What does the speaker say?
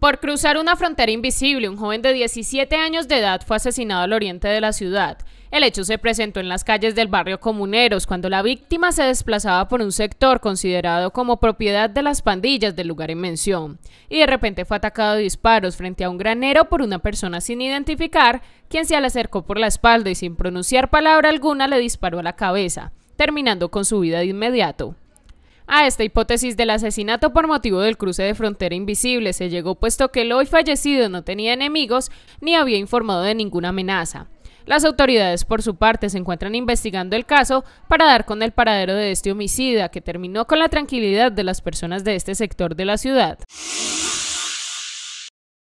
Por cruzar una frontera invisible, un joven de 17 años de edad fue asesinado al oriente de la ciudad. El hecho se presentó en las calles del barrio Comuneros cuando la víctima se desplazaba por un sector considerado como propiedad de las pandillas del lugar en mención, y de repente fue atacado de disparos frente a un granero por una persona sin identificar, quien se le acercó por la espalda y sin pronunciar palabra alguna le disparó a la cabeza, terminando con su vida de inmediato a esta hipótesis del asesinato por motivo del cruce de frontera invisible. Se llegó puesto que el hoy fallecido no tenía enemigos ni había informado de ninguna amenaza. Las autoridades, por su parte, se encuentran investigando el caso para dar con el paradero de este homicida que terminó con la tranquilidad de las personas de este sector de la ciudad.